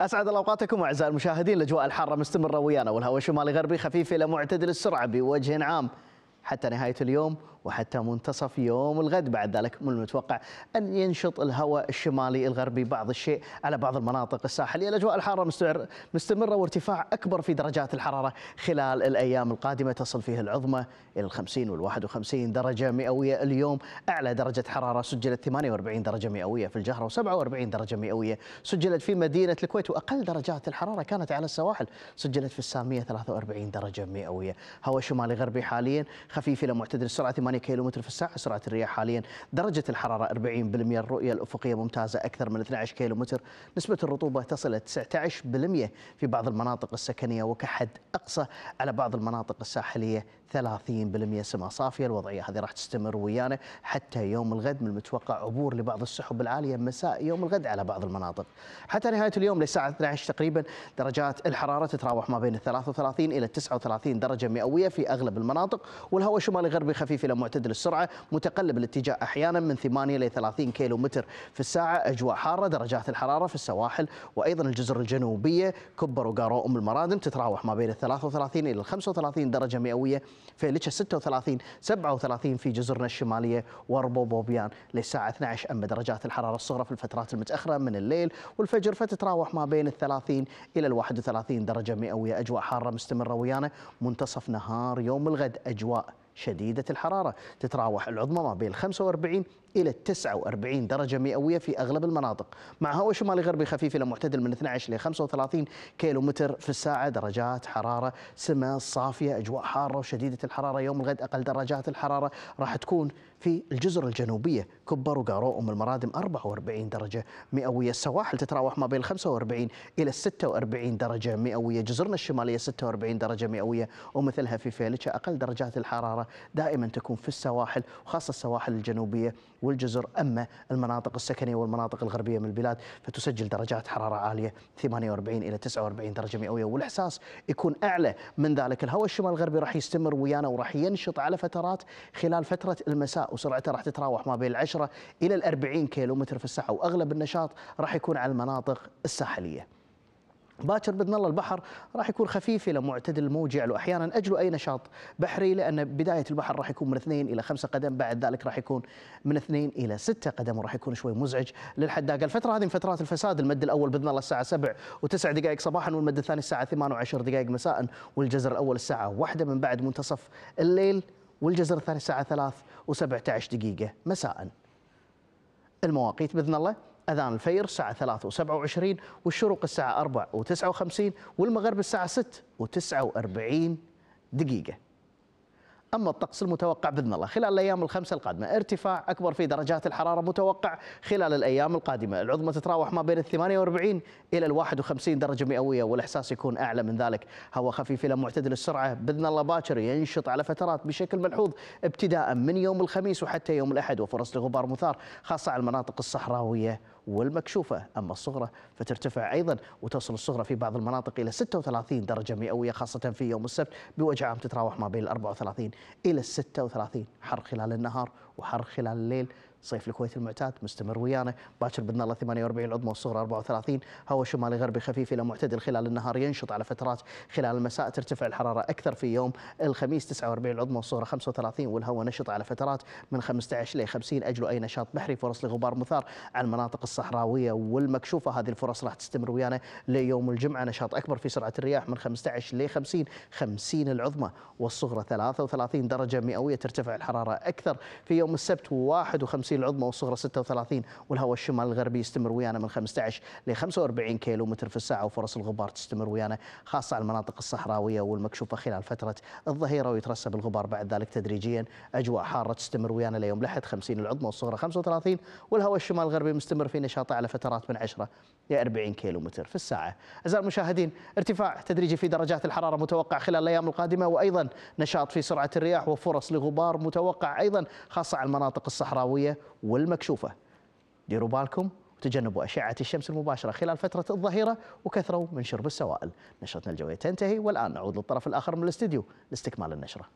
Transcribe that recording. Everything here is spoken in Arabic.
اسعد الله اوقاتكم اعزائي المشاهدين الاجواء الحاره مستمره ويانا والهواء الشمالي غربي خفيف الى معتدل السرعه بوجه عام حتى نهاية اليوم وحتى منتصف يوم الغد بعد ذلك من المتوقع أن ينشط الهواء الشمالي الغربي بعض الشيء على بعض المناطق الساحلية الأجواء الحارة مستمر مستمرة وارتفاع أكبر في درجات الحرارة خلال الأيام القادمة تصل فيه العظمى إلى ال50 وال51 درجة مئوية اليوم أعلى درجة حرارة سجلت 48 درجة مئوية في الجهرة و47 درجة مئوية سجلت في مدينة الكويت وأقل درجات الحرارة كانت على السواحل سجلت في السامية 43 درجة مئوية هواء شمالي غربي حاليا خفيف الى معتدل السرعه 8 كم في الساعه سرعه الرياح حاليا درجه الحراره 40% الرؤيه الافقيه ممتازه اكثر من 12 كم نسبه الرطوبه تصل الى 19% في بعض المناطق السكنيه وكحد اقصى على بعض المناطق الساحليه 30% سماء صافيه الوضعيه هذه راح تستمر ويانا حتى يوم الغد من المتوقع عبور لبعض السحب العاليه مساء يوم الغد على بعض المناطق حتى نهايه اليوم للساعه 12 تقريبا درجات الحراره تتراوح ما بين 33 الى 39 درجه مئويه في اغلب المناطق والهواء شمالي غربي خفيف الى معتدل السرعه متقلب الاتجاه احيانا من 8 الى 30 كيلو متر في الساعه اجواء حاره درجات الحراره في السواحل وايضا الجزر الجنوبيه كبر وقارو ام المرادم تتراوح ما بين ال 33 الى ال 35 درجه مئويه في لتشه 36 37 في جزرنا الشماليه وربوبوبيان للساعه 12 اما درجات الحراره الصغرى في الفترات المتاخره من الليل والفجر فتتراوح ما بين ال 30 الى ال 31 درجه مئويه اجواء حاره مستمره ويانا منتصف نهار يوم الغد اجواء شديدة الحرارة تتراوح العظمى ما بين 45 إلى 49 درجة مئوية في أغلب المناطق مع هواء شمالي غربي خفيف إلى معتدل من 12 إلى 35 كيلو متر في الساعة درجات حرارة سماء صافية أجواء حارة وشديدة الحرارة يوم الغد أقل درجات الحرارة راح تكون في الجزر الجنوبية كبر وقارو أم المرادم 44 درجة مئوية السواحل تتراوح ما بين 45 إلى 46 درجة مئوية جزرنا الشمالية 46 درجة مئوية ومثلها في فيلتشا أقل درجات الحرارة دائما تكون في السواحل وخاصة السواحل الجنوبية والجزر أما المناطق السكنية والمناطق الغربية من البلاد فتسجل درجات حرارة عالية 48 إلى 49 درجة مئوية والإحساس يكون أعلى من ذلك الهواء الشمال الغربي راح يستمر ويانا وراح ينشط على فترات خلال فترة المساء وسرعته راح تتراوح ما بين العشرة إلى الأربعين متر في الساعة وأغلب النشاط راح يكون على المناطق الساحلية باكر باذن الله البحر راح يكون خفيف الى معتدل موجع واحيانا اجلوا اي نشاط بحري لان بدايه البحر راح يكون من اثنين الى خمسه قدم بعد ذلك راح يكون من اثنين الى سته قدم وراح يكون شوي مزعج للحداقه الفتره هذه من فترات الفساد المد الاول باذن الله الساعه 7 و9 دقائق صباحا والمد الثاني الساعه 8 و10 دقائق مساء والجزر الاول الساعه 1 من بعد منتصف الليل والجزر الثاني الساعة ثلاث وسبعة عشر دقيقة مساء المواقيت بإذن الله أذان الفير الساعة ثلاث وسبعة وعشرين والشروق الساعة 4 وتسعة وخمسين والمغرب الساعة ست وتسعة وأربعين دقيقة أما الطقس المتوقع بإذن الله خلال الأيام الخمسة القادمة ارتفاع أكبر في درجات الحرارة متوقع خلال الأيام القادمة العظمى تتراوح ما بين ال 48 إلى ال 51 درجة مئوية والإحساس يكون أعلى من ذلك هواء خفيف إلى معتدل السرعة بإذن الله باكر ينشط على فترات بشكل ملحوظ ابتداء من يوم الخميس وحتى يوم الأحد وفرص لغبار مثار خاصة على المناطق الصحراوية والمكشوفة أما الصغرى فترتفع أيضا وتصل الصغرى في بعض المناطق إلى 36 درجة مئوية خاصة في يوم السبت بوجه عام تتراوح ما بين 34 إلى 36 حر خلال النهار وحر خلال الليل صيف الكويت المعتاد مستمر ويانا باكر باذن الله 48 العظمى والصغرى 34 هواء شمالي غربي خفيف الى معتدل خلال النهار ينشط على فترات خلال المساء ترتفع الحراره اكثر في يوم الخميس 49 العظمى والصغرى 35 والهواء نشط على فترات من 15 ل 50 اجلوا اي نشاط بحري فرص لغبار مثار على المناطق الصحراويه والمكشوفه هذه الفرص راح تستمر ويانا ليوم الجمعه نشاط اكبر في سرعه الرياح من 15 ل 50 50 العظمى والصغرى 33 درجه مئويه ترتفع الحراره اكثر في يوم السبت 51 التفاصيل العظمى والصغرى 36 والهواء الشمال الغربي يستمر ويانا من 15 ل 45 كيلو متر في الساعه وفرص الغبار تستمر ويانا خاصه على المناطق الصحراويه والمكشوفه خلال فتره الظهيره ويترسب الغبار بعد ذلك تدريجيا اجواء حاره تستمر ويانا ليوم الاحد 50 العظمى والصغرى 35 والهواء الشمال الغربي مستمر في نشاطه على فترات من 10 ل 40 كيلو متر في الساعه. اعزائي المشاهدين ارتفاع تدريجي في درجات الحراره متوقع خلال الايام القادمه وايضا نشاط في سرعه الرياح وفرص لغبار متوقع ايضا خاصه على المناطق الصحراويه والمكشوفة ديروا بالكم وتجنبوا أشعة الشمس المباشرة خلال فترة الظهيرة وكثروا من شرب السوائل نشرتنا الجوية تنتهي والآن نعود للطرف الآخر من الاستديو لاستكمال النشرة